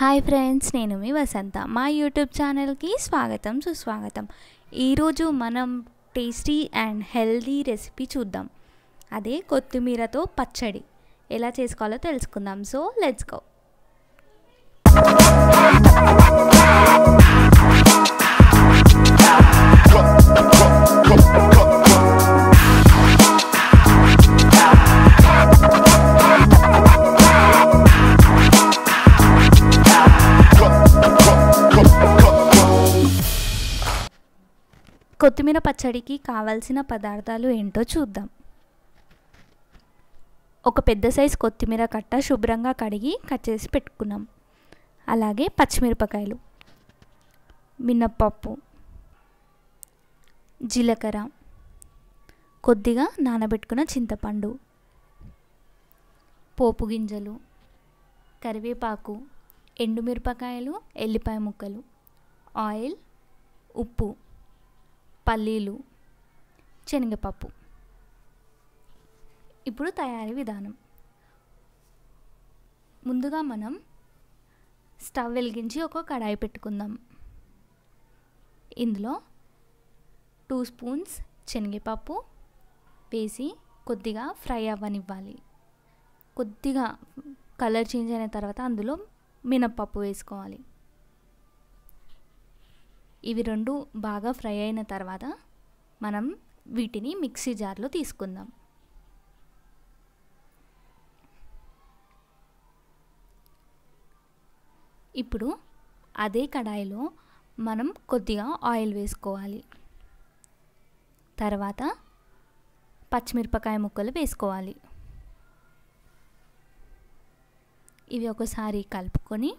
hi friends నేను మీ వసంత మా YouTube ఛానల్కి స్వాగతం సుస్వాగతం ఈరోజు మనం టేస్టీ అండ్ హెల్దీ రెసిపీ చూద్దాం అదే కొత్తిమీరతో పచ్చడి ఎలా చేసుకోవాలో తెలుసుకుందాం సో లెట్స్ గో కొత్తిమీర పచ్చడికి కావలసిన పదార్థాలు ఏంటో చూద్దాం ఒక పెద్ద సైజు కొత్తిమీర కట్ట శుభ్రంగా కడిగి కట్ చేసి పెట్టుకున్నాం అలాగే పచ్చిమిరపకాయలు మినప్పప్పు జీలకర్ర కొద్దిగా నానబెట్టుకున్న చింతపండు పోపు గింజలు కరివేపాకు ఎండుమిరపకాయలు ఎల్లిపాయ ముక్కలు ఆయిల్ ఉప్పు పల్లీలు శనగపప్పు ఇప్పుడు తయారీ విధానం ముందుగా మనం స్టవ్ వెలిగించి ఒక కడాయి పెట్టుకుందాం ఇందులో టూ స్పూన్స్ శనగపప్పు వేసి కొద్దిగా ఫ్రై అవ్వనివ్వాలి కొద్దిగా కలర్ చేంజ్ అయిన తర్వాత అందులో మినప్పప్పు వేసుకోవాలి ఇవి రెండు బాగా ఫ్రై అయిన తర్వాత మనం వీటిని మిక్సీ జార్లో తీసుకుందాం ఇప్పుడు అదే కడాయిలో మనం కొద్దిగా ఆయిల్ వేసుకోవాలి తర్వాత పచ్చిమిరపకాయ ముక్కలు వేసుకోవాలి ఇవి ఒకసారి కలుపుకొని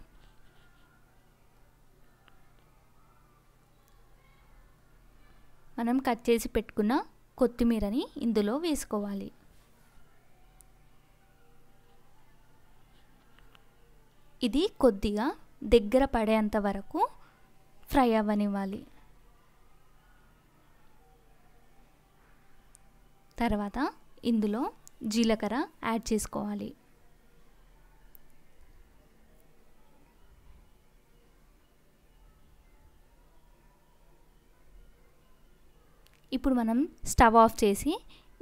మనం కట్ చేసి పెట్టుకున్న కొత్తిమీరని ఇందులో వేసుకోవాలి ఇది కొద్దిగా దగ్గర పడేంత వరకు ఫ్రై అవ్వనివ్వాలి తర్వాత ఇందులో జీలకర్ర యాడ్ చేసుకోవాలి ఇప్పుడు మనం స్టవ్ ఆఫ్ చేసి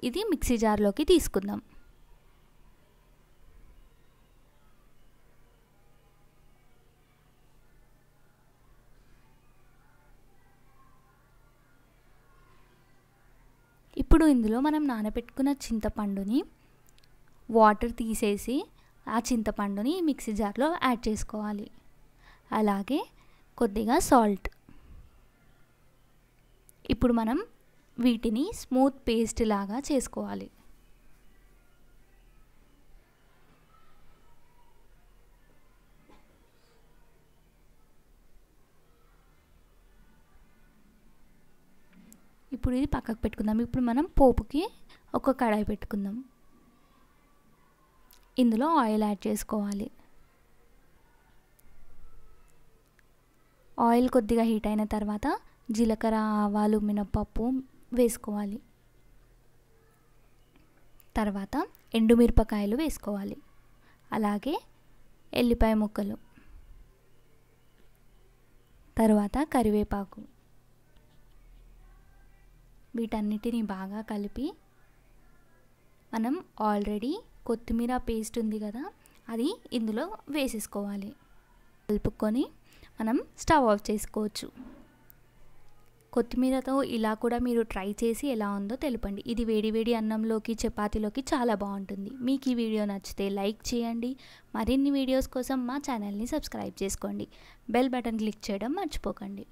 ఇది మిక్సీ జార్లోకి తీసుకుందాం ఇప్పుడు ఇందులో మనం నానబెట్టుకున్న చింతపండుని వాటర్ తీసేసి ఆ చింతపండుని మిక్సీ జార్లో యాడ్ చేసుకోవాలి అలాగే కొద్దిగా సాల్ట్ ఇప్పుడు మనం వీటిని స్మూత్ పేస్ట్ లాగా చేసుకోవాలి ఇప్పుడు ఇది పక్కకు పెట్టుకుందాం ఇప్పుడు మనం పోపుకి ఒక కడాయి పెట్టుకుందాం ఇందులో ఆయిల్ యాడ్ చేసుకోవాలి ఆయిల్ కొద్దిగా హీట్ అయిన తర్వాత జీలకర్ర ఆవాలు మినపప్పు వేసుకోవాలి తర్వాత ఎండుమిరపకాయలు వేసుకోవాలి అలాగే ఎల్లిపాయ ముక్కలు తర్వాత కరివేపాకు వీటన్నిటిని బాగా కలిపి మనం ఆల్రెడీ కొత్తిమీర పేస్ట్ ఉంది కదా అది ఇందులో వేసేసుకోవాలి కలుపుకొని మనం స్టవ్ ఆఫ్ చేసుకోవచ్చు కొత్తిమీరతో ఇలా కూడా మీరు ట్రై చేసి ఎలా ఉందో తెలుపండి ఇది వేడివేడి అన్నంలోకి చపాతీలోకి చాలా బాగుంటుంది మీకు ఈ వీడియో నచ్చితే లైక్ చేయండి మరిన్ని వీడియోస్ కోసం మా ఛానల్ని సబ్స్క్రైబ్ చేసుకోండి బెల్ బటన్ క్లిక్ చేయడం మర్చిపోకండి